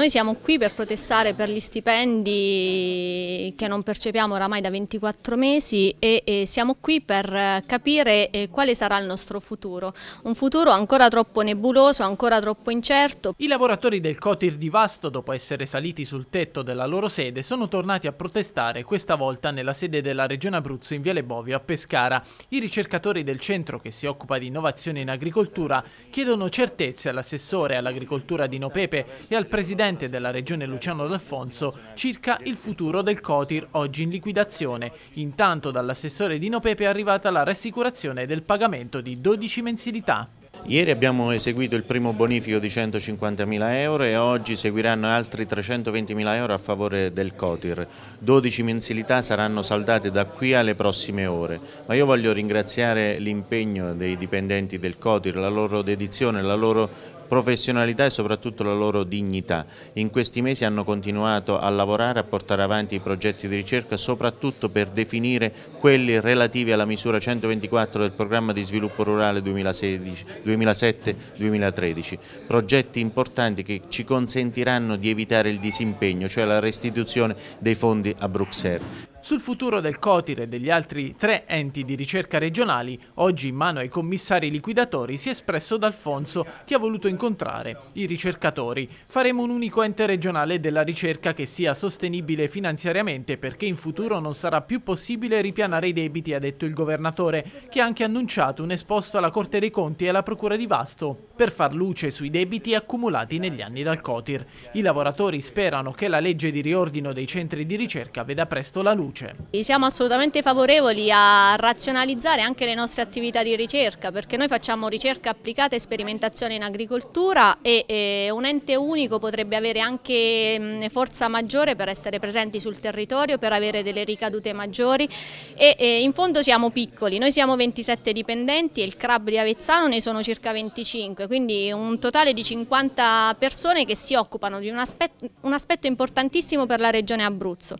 Noi siamo qui per protestare per gli stipendi che non percepiamo oramai da 24 mesi e, e siamo qui per capire eh, quale sarà il nostro futuro. Un futuro ancora troppo nebuloso, ancora troppo incerto. I lavoratori del Cotir di Vasto, dopo essere saliti sul tetto della loro sede, sono tornati a protestare, questa volta nella sede della Regione Abruzzo in Viale Bovio a Pescara. I ricercatori del centro che si occupa di innovazione in agricoltura chiedono certezze all'assessore all'agricoltura di Nopepe e al presidente presidente della regione Luciano D'Alfonso circa il futuro del Cotir oggi in liquidazione. Intanto dall'assessore Dino Pepe è arrivata la rassicurazione del pagamento di 12 mensilità. Ieri abbiamo eseguito il primo bonifico di 150.000 euro e oggi seguiranno altri 320.000 euro a favore del COTIR. 12 mensilità saranno saldate da qui alle prossime ore, ma io voglio ringraziare l'impegno dei dipendenti del COTIR, la loro dedizione, la loro professionalità e soprattutto la loro dignità. In questi mesi hanno continuato a lavorare, a portare avanti i progetti di ricerca, soprattutto per definire quelli relativi alla misura 124 del programma di sviluppo rurale 2016 2007-2013, progetti importanti che ci consentiranno di evitare il disimpegno, cioè la restituzione dei fondi a Bruxelles. Sul futuro del COTIR e degli altri tre enti di ricerca regionali, oggi in mano ai commissari liquidatori, si è espresso D'Alfonso che ha voluto incontrare i ricercatori. Faremo un unico ente regionale della ricerca che sia sostenibile finanziariamente perché in futuro non sarà più possibile ripianare i debiti, ha detto il governatore, che ha anche annunciato un esposto alla Corte dei Conti e alla Procura di Vasto per far luce sui debiti accumulati negli anni dal COTIR. I lavoratori sperano che la legge di riordino dei centri di ricerca veda presto la luce luce. Siamo assolutamente favorevoli a razionalizzare anche le nostre attività di ricerca perché noi facciamo ricerca applicata e sperimentazione in agricoltura e, e un ente unico potrebbe avere anche mh, forza maggiore per essere presenti sul territorio, per avere delle ricadute maggiori e, e in fondo siamo piccoli, noi siamo 27 dipendenti e il CRAB di Avezzano ne sono circa 25, quindi un totale di 50 persone che si occupano di un aspetto, un aspetto importantissimo per la regione Abruzzo.